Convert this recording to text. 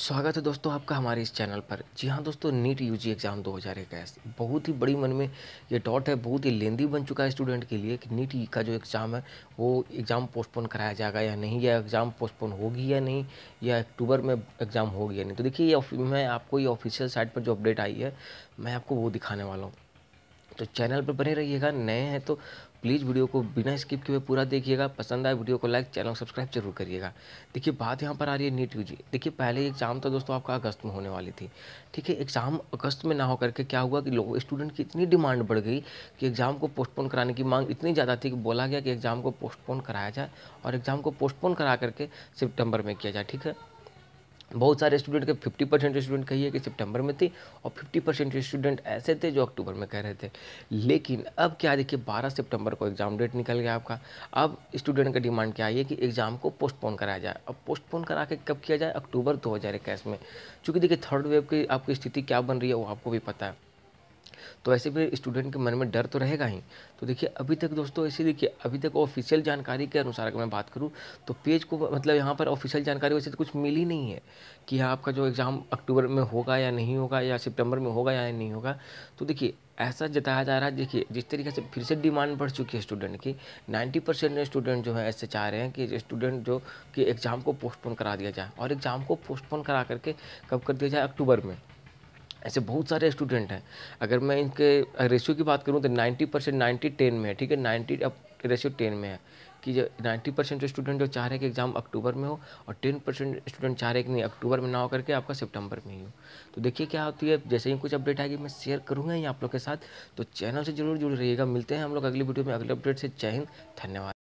स्वागत है दोस्तों आपका हमारे इस चैनल पर जी हाँ दोस्तों नीट यूजी एग्ज़ाम 2021 बहुत ही बड़ी मन में ये डॉट है बहुत ही लेंदी बन चुका है स्टूडेंट के लिए कि नीट का जो एग्ज़ाम है वो एग्ज़ाम पोस्टपोन कराया जाएगा या नहीं या एग्ज़ाम पोस्टपोन होगी या नहीं या अक्टूबर में एग्ज़ाम होगी या नहीं तो देखिए ये मैं आपको ये ऑफिशियल साइट पर जो अपडेट आई है मैं आपको वो दिखाने वाला हूँ तो चैनल पर बने रहिएगा नए हैं तो प्लीज़ वीडियो को बिना स्किप किए पूरा देखिएगा पसंद आए वीडियो को लाइक चैनल सब्सक्राइब जरूर करिएगा देखिए बात यहाँ पर आ रही है नीट यू देखिए पहले एग्ज़ाम तो दोस्तों आपका अगस्त में होने वाली थी ठीक है एग्ज़ाम अगस्त में ना हो करके क्या हुआ कि लोग स्टूडेंट की इतनी डिमांड बढ़ गई कि एग्ज़ाम को पोस्टपोन कराने की मांग इतनी ज़्यादा थी कि बोला गया कि एग्ज़ाम को पोस्टपोन कराया जाए और एग्ज़ाम को पोस्टपोन करा करके सितंबर में किया जाए ठीक है बहुत सारे स्टूडेंट के 50 परसेंट स्टूडेंट कही है कि सितंबर में थी और 50 परसेंट स्टूडेंट ऐसे थे जो अक्टूबर में कह रहे थे लेकिन अब क्या देखिए 12 सितंबर को एग्ज़ाम डेट निकल गया आपका अब स्टूडेंट का डिमांड क्या है कि एग्ज़ाम को पोस्टपोन कराया जाए अब पोस्टपोन करा के कब किया जाए अक्टूबर दो में चूँकि देखिए थर्ड वेव की आपकी स्थिति क्या बन रही है वो आपको भी पता है तो ऐसे भी स्टूडेंट के मन में डर तो रहेगा ही तो देखिए अभी तक दोस्तों ऐसे देखिए अभी तक ऑफिशियल जानकारी के अनुसार अगर मैं बात करूँ तो पेज को मतलब यहाँ पर ऑफिशियल जानकारी वैसे तो कुछ मिली नहीं है कि आपका जो एग्ज़ाम अक्टूबर में होगा या नहीं होगा या सितंबर में होगा या नहीं होगा तो देखिए ऐसा जताया जा रहा है देखिए जिस तरीके से फिर से डिमांड बढ़ चुकी है स्टूडेंट की 90 परसेंट स्टूडेंट जो है ऐसे चाह रहे हैं कि स्टूडेंट जो कि एग्ज़ाम को पोस्टपोन करा दिया जाए और एग्ज़ाम को पोस्टपोन करा करके कब कर दिया जाए अक्टूबर में ऐसे बहुत सारे स्टूडेंट हैं अगर मैं इनके रेशियो की बात करूँ तो नाइन्टी परसेंट नाइन्टी टेन में है ठीक है नाइन्टी अब रेशियो टेन में है कि जो नाइन्टी परसेंट जो स्टूडेंट जो चाह रहे हैं कि एग्ज़ाम अक्टूबर में हो और टेन परसेंट स्टूडेंट चाह रहे हैं कि नहीं अक्टूबर में ना हो करके आपका सितंबर में ही हो तो देखिए क्या होती है जैसे ही कुछ अपडेट आएगी मैं शेयर करूँगा ही आप लोग के साथ तो चैनल से जरूर जुड़ रहिएगा मिलते हैं हम लोग अगली वीडियो में अगले अपडेट से जय हिंद धन्यवाद